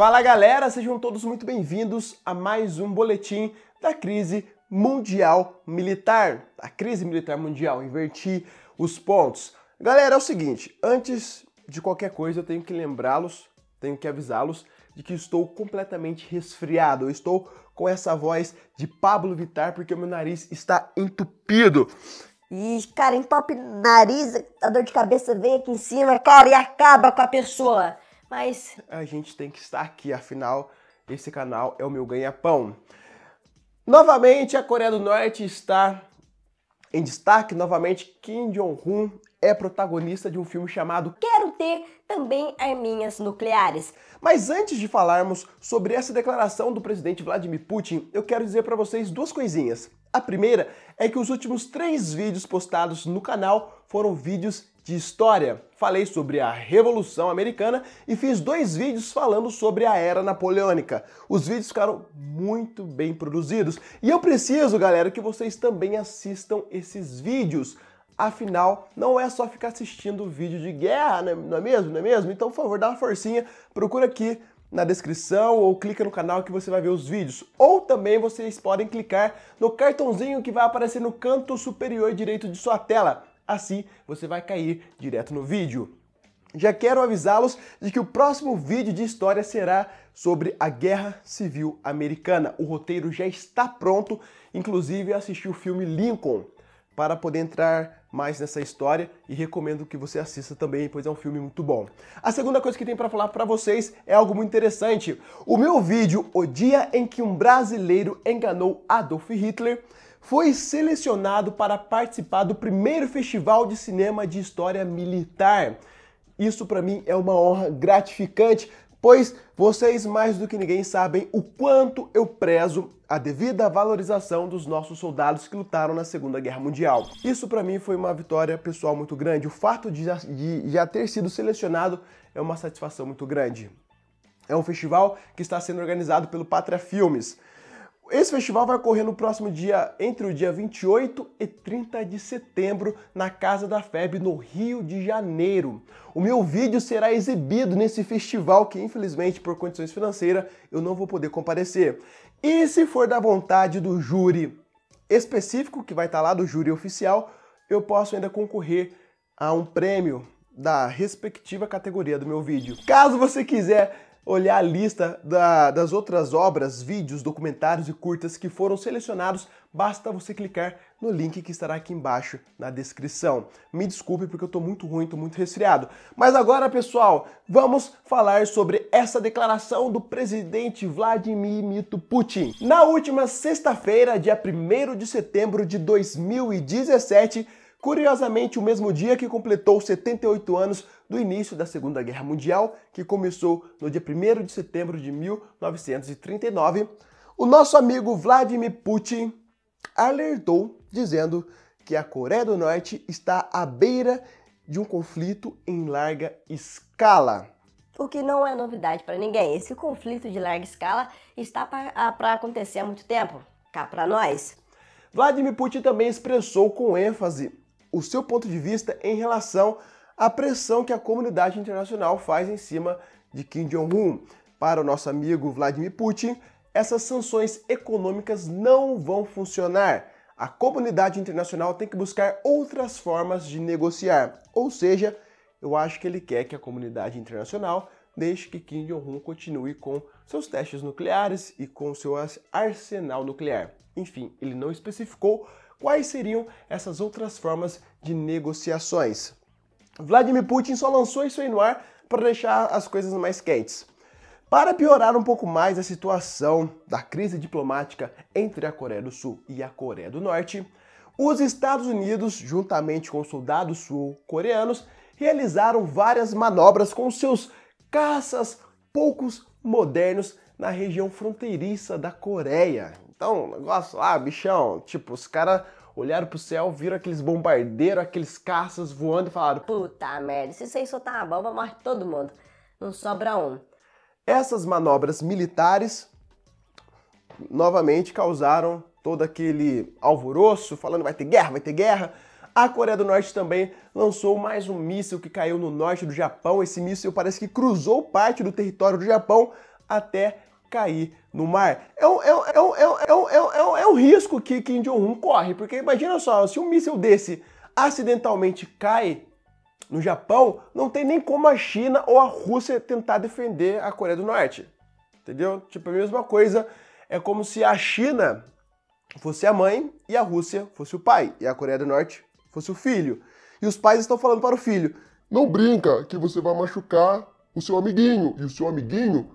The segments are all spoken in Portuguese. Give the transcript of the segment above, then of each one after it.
Fala galera, sejam todos muito bem-vindos a mais um boletim da crise mundial militar. A crise militar mundial, inverti os pontos. Galera, é o seguinte, antes de qualquer coisa eu tenho que lembrá-los, tenho que avisá-los de que estou completamente resfriado. Eu estou com essa voz de Pablo Vitar porque o meu nariz está entupido. E, cara, entope nariz, a dor de cabeça vem aqui em cima, cara, e acaba com a pessoa mas a gente tem que estar aqui, afinal, esse canal é o meu ganha-pão. Novamente, a Coreia do Norte está em destaque. Novamente, Kim Jong-un é protagonista de um filme chamado Quero Ter Também Arminhas Nucleares. Mas antes de falarmos sobre essa declaração do presidente Vladimir Putin, eu quero dizer para vocês duas coisinhas. A primeira é que os últimos três vídeos postados no canal foram vídeos de história, falei sobre a Revolução Americana e fiz dois vídeos falando sobre a Era Napoleônica. Os vídeos ficaram muito bem produzidos e eu preciso, galera, que vocês também assistam esses vídeos. Afinal, não é só ficar assistindo vídeo de guerra, né? não é mesmo? Não é mesmo? Então, por favor, dá uma forcinha, procura aqui na descrição ou clica no canal que você vai ver os vídeos. Ou também vocês podem clicar no cartãozinho que vai aparecer no canto superior direito de sua tela. Assim, você vai cair direto no vídeo. Já quero avisá-los de que o próximo vídeo de história será sobre a Guerra Civil Americana. O roteiro já está pronto, inclusive assisti o filme Lincoln para poder entrar mais nessa história e recomendo que você assista também, pois é um filme muito bom. A segunda coisa que tem para falar para vocês é algo muito interessante. O meu vídeo O dia em que um brasileiro enganou Adolf Hitler foi selecionado para participar do primeiro Festival de Cinema de História Militar. Isso para mim é uma honra gratificante, pois vocês mais do que ninguém sabem o quanto eu prezo a devida valorização dos nossos soldados que lutaram na Segunda Guerra Mundial. Isso para mim foi uma vitória pessoal muito grande. O fato de já, de já ter sido selecionado é uma satisfação muito grande. É um festival que está sendo organizado pelo Pátria Filmes. Esse festival vai ocorrer no próximo dia, entre o dia 28 e 30 de setembro, na Casa da Febre, no Rio de Janeiro. O meu vídeo será exibido nesse festival que, infelizmente, por condições financeiras, eu não vou poder comparecer. E se for da vontade do júri específico, que vai estar lá do júri oficial, eu posso ainda concorrer a um prêmio da respectiva categoria do meu vídeo. Caso você quiser olhar a lista da, das outras obras, vídeos, documentários e curtas que foram selecionados, basta você clicar no link que estará aqui embaixo na descrição. Me desculpe porque eu estou muito ruim, estou muito resfriado. Mas agora, pessoal, vamos falar sobre essa declaração do presidente Vladimir Mito Putin. Na última sexta-feira, dia 1 de setembro de 2017, Curiosamente, o mesmo dia que completou 78 anos do início da Segunda Guerra Mundial, que começou no dia 1 de setembro de 1939, o nosso amigo Vladimir Putin alertou dizendo que a Coreia do Norte está à beira de um conflito em larga escala. O que não é novidade para ninguém. Esse conflito de larga escala está para ah, acontecer há muito tempo. Cá para nós. Vladimir Putin também expressou com ênfase o seu ponto de vista em relação à pressão que a comunidade internacional faz em cima de Kim Jong-un. Para o nosso amigo Vladimir Putin, essas sanções econômicas não vão funcionar. A comunidade internacional tem que buscar outras formas de negociar. Ou seja, eu acho que ele quer que a comunidade internacional deixe que Kim Jong-un continue com seus testes nucleares e com seu arsenal nuclear. Enfim, ele não especificou, quais seriam essas outras formas de negociações. Vladimir Putin só lançou isso aí no ar para deixar as coisas mais quentes. Para piorar um pouco mais a situação da crise diplomática entre a Coreia do Sul e a Coreia do Norte, os Estados Unidos, juntamente com soldados sul-coreanos, realizaram várias manobras com seus caças poucos modernos na região fronteiriça da Coreia. Então, negócio lá, ah, bichão, tipo, os caras olharam pro céu, viram aqueles bombardeiros, aqueles caças voando e falaram: Puta merda, se vocês soltar uma bomba, morre todo mundo. Não sobra um. Essas manobras militares novamente causaram todo aquele alvoroço, falando vai ter guerra, vai ter guerra. A Coreia do Norte também lançou mais um míssil que caiu no norte do Japão. Esse míssil parece que cruzou parte do território do Japão até cair no mar. É, é, é um, é um, é um, é um, é um, é um risco que Kim Jong-un corre, porque imagina só, se um míssil desse acidentalmente cai no Japão, não tem nem como a China ou a Rússia tentar defender a Coreia do Norte. Entendeu? Tipo, a mesma coisa é como se a China fosse a mãe e a Rússia fosse o pai, e a Coreia do Norte fosse o filho. E os pais estão falando para o filho: Não brinca que você vai machucar o seu amiguinho, e o seu amiguinho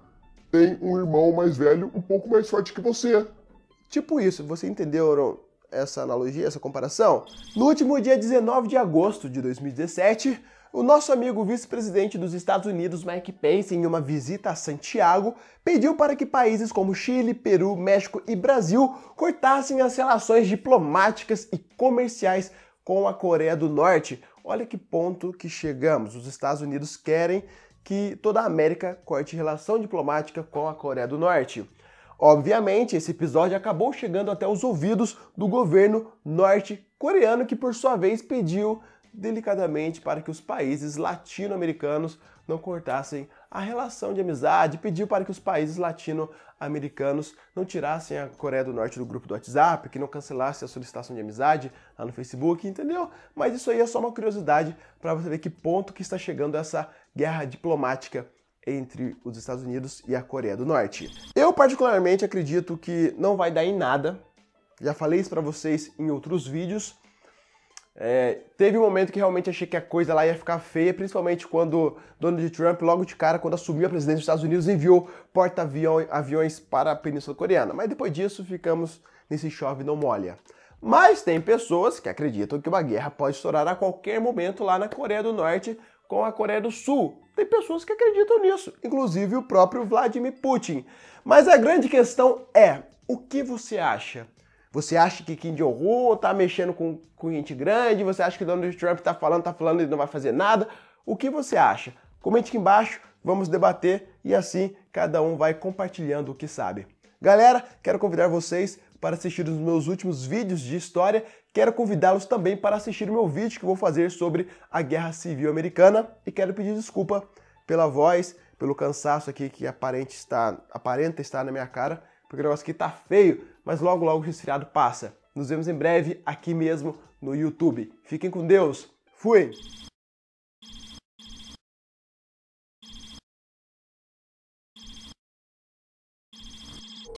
tem um irmão mais velho um pouco mais forte que você. Tipo isso, você entendeu essa analogia, essa comparação? No último dia 19 de agosto de 2017, o nosso amigo vice-presidente dos Estados Unidos, Mike Pence, em uma visita a Santiago, pediu para que países como Chile, Peru, México e Brasil cortassem as relações diplomáticas e comerciais com a Coreia do Norte. Olha que ponto que chegamos. Os Estados Unidos querem que toda a América corte relação diplomática com a Coreia do Norte. Obviamente, esse episódio acabou chegando até os ouvidos do governo norte-coreano, que por sua vez pediu delicadamente para que os países latino-americanos não cortassem a relação de amizade, pediu para que os países latino-americanos não tirassem a Coreia do Norte do grupo do WhatsApp, que não cancelasse a solicitação de amizade lá no Facebook, entendeu? Mas isso aí é só uma curiosidade para você ver que ponto que está chegando essa guerra diplomática entre os Estados Unidos e a Coreia do Norte. Eu particularmente acredito que não vai dar em nada. Já falei isso para vocês em outros vídeos, é, teve um momento que realmente achei que a coisa lá ia ficar feia, principalmente quando Donald Trump, logo de cara, quando assumiu a presidência dos Estados Unidos, enviou porta-aviões para a Península Coreana. Mas depois disso, ficamos nesse chove não molha. Mas tem pessoas que acreditam que uma guerra pode estourar a qualquer momento lá na Coreia do Norte com a Coreia do Sul. Tem pessoas que acreditam nisso, inclusive o próprio Vladimir Putin. Mas a grande questão é: o que você acha? Você acha que Kim Jong-un tá mexendo com, com gente grande? Você acha que Donald Trump tá falando, tá falando e não vai fazer nada? O que você acha? Comente aqui embaixo, vamos debater e assim cada um vai compartilhando o que sabe. Galera, quero convidar vocês para assistir os meus últimos vídeos de história. Quero convidá-los também para assistir o meu vídeo que vou fazer sobre a Guerra Civil Americana e quero pedir desculpa pela voz, pelo cansaço aqui que aparente está, aparenta estar na minha cara porque o negócio aqui tá feio, mas logo logo o resfriado passa. Nos vemos em breve aqui mesmo no YouTube. Fiquem com Deus. Fui!